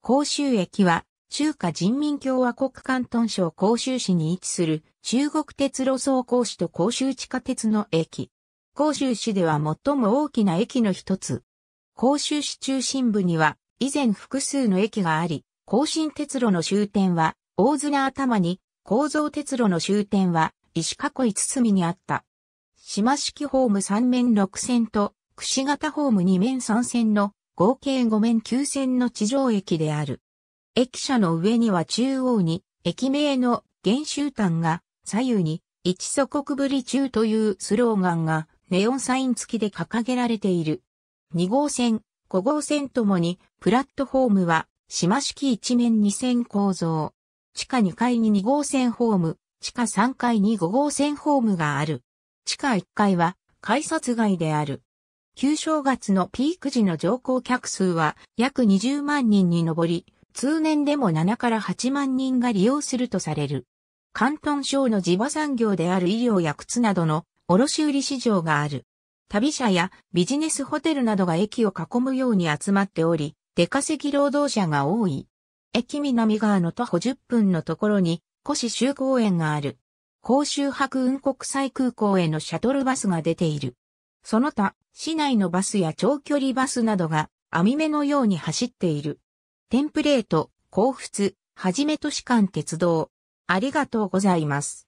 甲州駅は、中華人民共和国関東省甲州市に位置する中国鉄路総行市と甲州地下鉄の駅。甲州市では最も大きな駅の一つ。甲州市中心部には以前複数の駅があり、甲信鉄路の終点は大綱頭に、構造鉄路の終点は石囲みにあった。島式ホーム3面6線と、串型ホーム2面3線の合計5面9線の地上駅である。駅舎の上には中央に駅名の原集端が左右に一祖国ぶり中というスローガンがネオンサイン付きで掲げられている。2号線、5号線ともにプラットホームは島式一面2線構造。地下2階に2号線ホーム、地下3階に5号線ホームがある。地下1階は改札外である。旧正月のピーク時の乗降客数は約20万人に上り、通年でも7から8万人が利用するとされる。関東省の地場産業である医療や靴などの卸売市場がある。旅車やビジネスホテルなどが駅を囲むように集まっており、出稼ぎ労働者が多い。駅南側の徒歩10分のところに、古市州公園がある。甲州白雲国際空港へのシャトルバスが出ている。その他、市内のバスや長距離バスなどが網目のように走っている。テンプレート、甲府はじめ都市間鉄道。ありがとうございます。